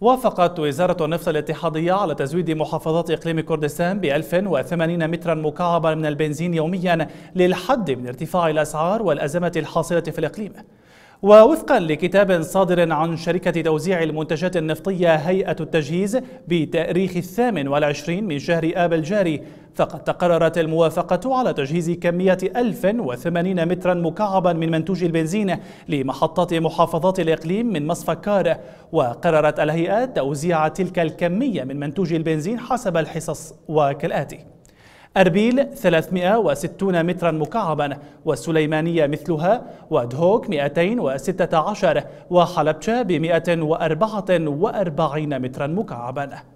وافقت وزارة النفط الاتحادية على تزويد محافظات إقليم كردستان ب 1080 مترا مكعبا من البنزين يوميا للحد من ارتفاع الأسعار والأزمة الحاصلة في الإقليم ووفقا لكتاب صادر عن شركة توزيع المنتجات النفطية هيئة التجهيز بتاريخ الثامن والعشرين من شهر آب الجاري فقد تقررت الموافقة على تجهيز كمية 1080 مترا مكعبا من منتوج البنزين لمحطات محافظات الإقليم من مصفى كار وقررت الهيئة توزيع تلك الكمية من منتوج البنزين حسب الحصص وكالآتي أربيل 360 مترا مكعبا والسليمانية مثلها ودهوك 216 وحلبشة ب 144 مترا مكعبا